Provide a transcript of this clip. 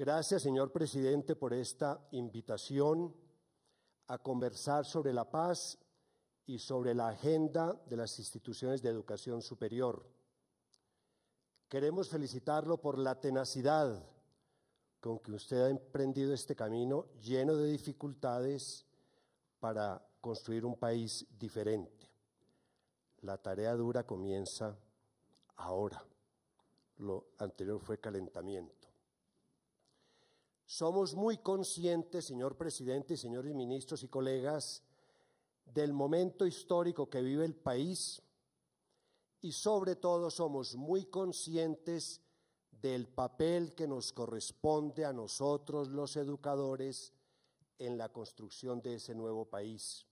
Gracias, señor presidente, por esta invitación a conversar sobre la paz y sobre la agenda de las instituciones de educación superior. Queremos felicitarlo por la tenacidad con que usted ha emprendido este camino lleno de dificultades para construir un país diferente. La tarea dura comienza ahora. Lo anterior fue calentamiento. Somos muy conscientes, señor presidente señores ministros y colegas, del momento histórico que vive el país y sobre todo somos muy conscientes del papel que nos corresponde a nosotros los educadores en la construcción de ese nuevo país.